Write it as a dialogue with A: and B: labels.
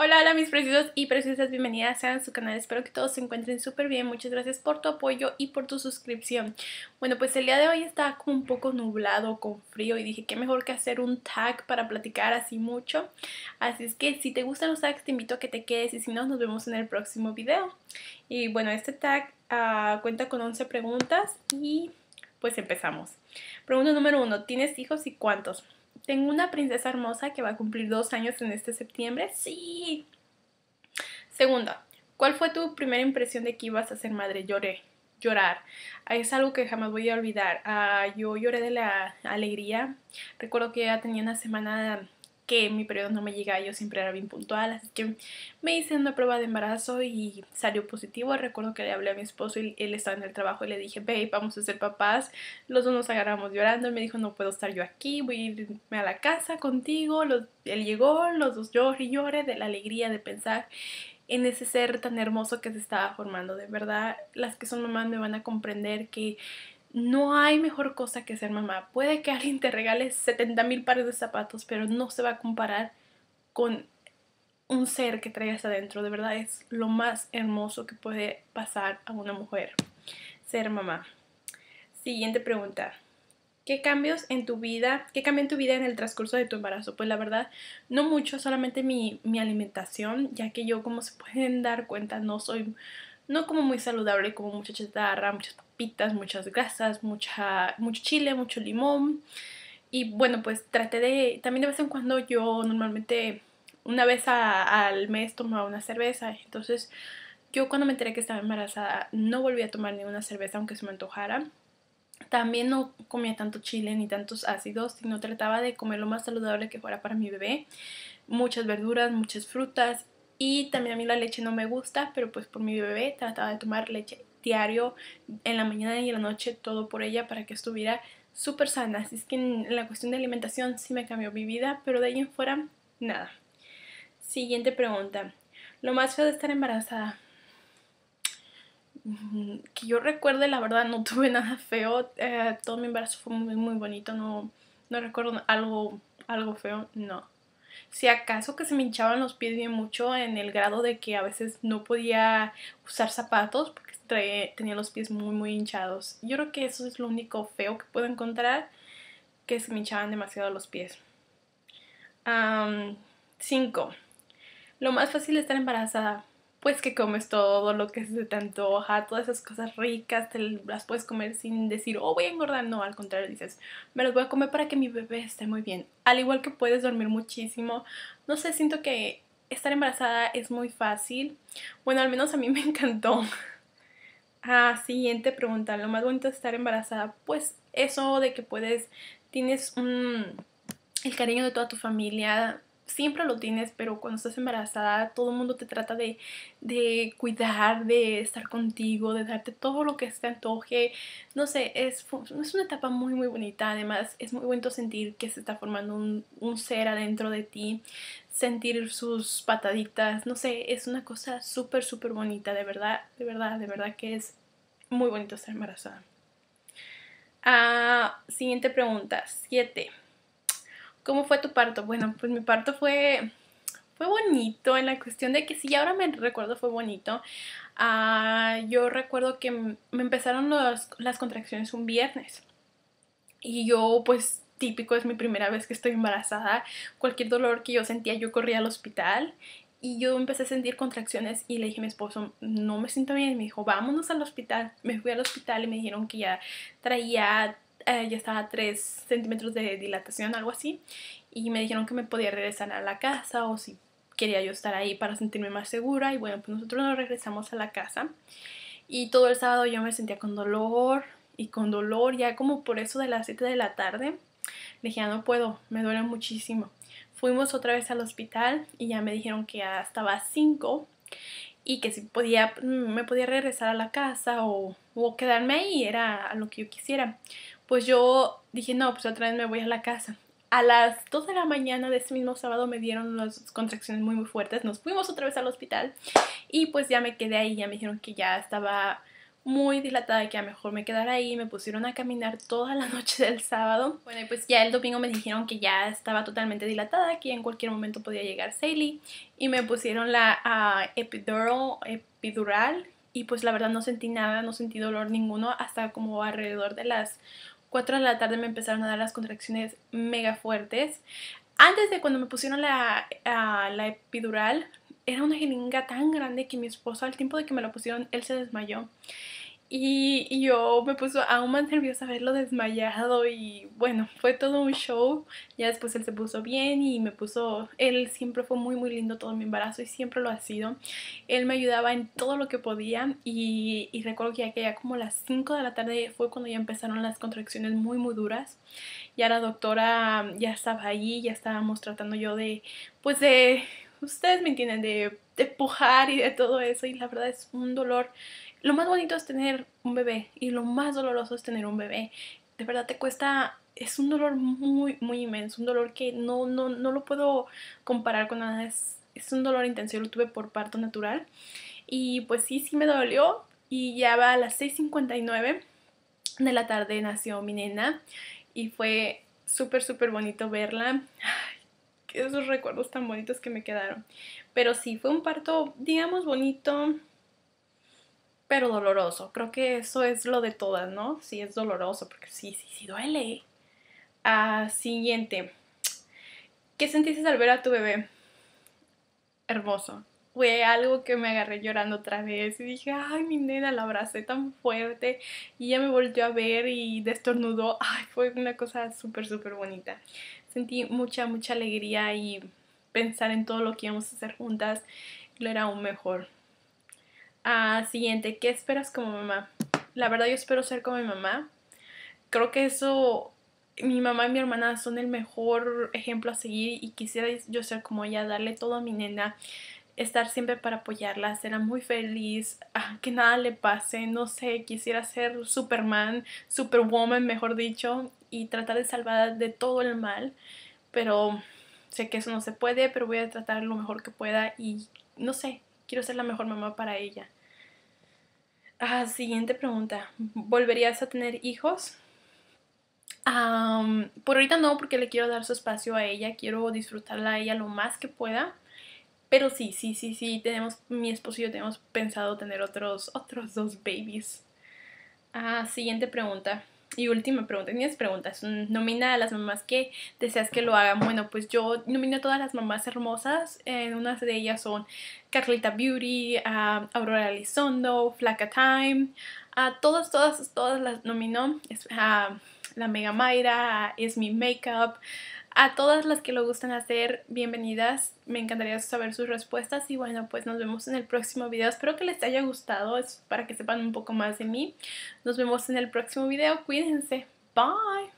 A: Hola, hola mis preciosos y preciosas, bienvenidas a su canal, espero que todos se encuentren súper bien, muchas gracias por tu apoyo y por tu suscripción. Bueno, pues el día de hoy está como un poco nublado, con frío y dije que mejor que hacer un tag para platicar así mucho. Así es que si te gustan los tags te invito a que te quedes y si no nos vemos en el próximo video. Y bueno, este tag ah, cuenta con 11 preguntas y pues empezamos. Pregunta número 1, ¿tienes hijos y cuántos? Tengo una princesa hermosa que va a cumplir dos años en este septiembre. Sí. Segundo, ¿cuál fue tu primera impresión de que ibas a ser madre? Lloré. Llorar. Es algo que jamás voy a olvidar. Ah, yo lloré de la alegría. Recuerdo que ya tenía una semana que mi periodo no me llegaba, yo siempre era bien puntual, así que me hice una prueba de embarazo y salió positivo. Recuerdo que le hablé a mi esposo y él estaba en el trabajo y le dije, babe, vamos a ser papás. Los dos nos agarramos llorando, y me dijo, no puedo estar yo aquí, voy a irme a la casa contigo. él llegó, los dos lloré y lloré de la alegría de pensar en ese ser tan hermoso que se estaba formando. De verdad, las que son mamás me van a comprender que no hay mejor cosa que ser mamá. Puede que alguien te regale 70 mil pares de zapatos, pero no se va a comparar con un ser que traigas adentro. De verdad es lo más hermoso que puede pasar a una mujer, ser mamá. Siguiente pregunta. ¿Qué cambios en tu vida, qué cambió en tu vida en el transcurso de tu embarazo? Pues la verdad, no mucho, solamente mi, alimentación, ya que yo, como se pueden dar cuenta, no soy, no como muy saludable, como mucha pitas, muchas grasas, mucha, mucho chile, mucho limón. Y bueno, pues traté de, también de vez en cuando yo normalmente una vez al mes tomaba una cerveza. Entonces yo cuando me enteré que estaba embarazada no volví a tomar ninguna cerveza aunque se me antojara. También no comía tanto chile ni tantos ácidos, sino trataba de comer lo más saludable que fuera para mi bebé. Muchas verduras, muchas frutas y también a mí la leche no me gusta, pero pues por mi bebé trataba de tomar leche diario en la mañana y en la noche, todo por ella para que estuviera súper sana. Así es que en la cuestión de alimentación sí me cambió mi vida, pero de ahí en fuera, nada. Siguiente pregunta. Lo más feo de estar embarazada. Mm, que yo recuerde, la verdad, no tuve nada feo. Eh, todo mi embarazo fue muy, muy bonito. No, recuerdo algo, algo feo, no si acaso que se me hinchaban los pies bien mucho en el grado de que a veces no podía usar zapatos porque tenía los pies muy muy hinchados. Yo creo que eso es lo único feo que puedo encontrar, que se me hinchaban demasiado los pies. 5. lo más fácil es estar embarazada pues que comes todo lo que se te antoja, todas esas cosas ricas, te las puedes comer sin decir, oh, voy a engordar. No, al contrario, dices, me las voy a comer para que mi bebé esté muy bien. Al igual que puedes dormir muchísimo. No sé, siento que estar embarazada es muy fácil. Bueno, al menos a mí me encantó. Ah, siguiente pregunta. Lo más bonito de estar embarazada, pues eso de que puedes, tienes un, el cariño de toda tu familia, siempre lo tienes, pero cuando estás embarazada todo el mundo te trata de, cuidar, de estar contigo, de darte todo lo que se te antoje. No sé, es, es una etapa muy, muy bonita. Además, es muy bonito sentir que se está formando un, ser adentro de ti, sentir sus pataditas. No sé, es una cosa súper, súper bonita. De verdad, de verdad, de verdad que es muy bonito estar embarazada. Ah, siguiente pregunta, 7. ¿Cómo fue tu parto? Bueno, pues mi parto fue, fue bonito en la cuestión de que sí, ahora me recuerdo fue bonito. Ah, yo recuerdo que me empezaron las contracciones un viernes y yo pues típico es mi primera vez que estoy embarazada. Cualquier dolor que yo sentía yo corría al hospital y yo empecé a sentir contracciones y le dije a mi esposo, no me siento bien. Y me dijo, vámonos al hospital. Me fui al hospital y me dijeron que ya traía eh, ya estaba a 3 centímetros de dilatación, algo así, y me dijeron que me podía regresar a la casa o si quería yo estar ahí para sentirme más segura. Y bueno, pues nosotros nos regresamos a la casa. Y todo el sábado yo me sentía con dolor y con dolor, ya como por eso de las 7 de la tarde. dije, no puedo, me duele muchísimo. Fuimos otra vez al hospital y ya me dijeron que ya estaba 5 y que si podía, mm, me podía regresar a la casa o o quedarme ahí, era lo que yo quisiera. Pues yo dije, no, pues otra vez me voy a la casa. A las 2 de la mañana de ese mismo sábado me dieron las contracciones muy muy fuertes, nos fuimos otra vez al hospital y pues ya me quedé ahí, ya me dijeron que ya estaba muy dilatada, que a mejor me quedara ahí, me pusieron a caminar toda la noche del sábado. Bueno, y pues ya el domingo me dijeron que ya estaba totalmente dilatada, que en cualquier momento podía llegar Sally y me pusieron la ah, epidural, epidural y pues la verdad no sentí nada, no sentí dolor ninguno hasta como alrededor de las 4 de la tarde me empezaron a dar las contracciones mega fuertes. Antes de cuando me pusieron la, epidural, era una jeringa tan grande que mi esposo al tiempo de que me la pusieron, él se desmayó. Y, yo me puso aún más nerviosa verlo desmayado y bueno, fue todo un show. Ya después él se puso bien y me puso, él siempre fue muy muy lindo todo mi embarazo y siempre lo ha sido. Él me ayudaba en todo lo que podía y, y recuerdo que ya que ya como las 5 de la tarde fue cuando ya empezaron las contracciones muy muy duras. Ya la doctora ya estaba ahí, ya estábamos tratando yo de, pues de, ustedes me entienden, de, de y de todo eso y la verdad es un dolor lo más bonito es tener un bebé y lo más doloroso es tener un bebé. De verdad te cuesta, es un dolor muy, muy inmenso, un dolor que no, no, no lo puedo comparar con nada. Es, un dolor intenso, yo lo tuve por parto natural. Y pues sí, sí me dolió. Y ya va a las 6.59 de la tarde nació mi nena. Y fue súper, súper bonito verla. Ay, esos recuerdos tan bonitos que me quedaron. Pero sí, fue un parto, digamos, bonito pero doloroso. Creo que eso es lo de todas, ¿no? Sí es doloroso, porque sí, sí, sí duele. Ah, siguiente. ¿Qué sentiste al ver a tu bebé? Hermoso. Fue algo que me agarré llorando otra vez y dije, ay, mi nena, la abracé tan fuerte y ella me volvió a ver y destornudó. Ay, fue una cosa súper, súper bonita. Sentí mucha, mucha alegría y pensar en todo lo que íbamos a hacer juntas lo era aún mejor. Ah, siguiente, ¿qué esperas como mamá? La verdad yo espero ser como mi mamá. Creo que eso, mi mamá y mi hermana son el mejor ejemplo a seguir y quisiera yo ser como ella, darle todo a mi nena, estar siempre para apoyarla, será muy feliz, ah, que nada le pase, no sé, quisiera ser Superman, Superwoman, mejor dicho, y tratar de salvarla de todo el mal, pero sé que eso no se puede, pero voy a tratar lo mejor que pueda y no sé, Quiero ser la mejor mamá para ella. Ah, siguiente pregunta. ¿Volverías a tener hijos? por ahorita no, porque le quiero dar su espacio a ella, quiero disfrutarla a ella lo más que pueda. Pero sí, sí, sí, sí, tenemos, mi esposo y yo tenemos pensado tener otros, otros dos babies. Ah, siguiente pregunta. Y última pregunta, tienes preguntas, nomina a las mamás que deseas que lo hagan. Bueno, pues yo nomino a todas las mamás hermosas, eh, unas de ellas son Carlita Beauty, Aurora Elizondo, Flaca Time, a todas, todas, todas las nomino, a la Mega Mayra, Is Me Makeup, a todas las que lo gustan hacer, bienvenidas. Me encantaría saber sus respuestas y bueno, pues nos vemos en el próximo video. Espero que les haya gustado, es para que sepan un poco más de mí. Nos vemos en el próximo video. Cuídense. Bye.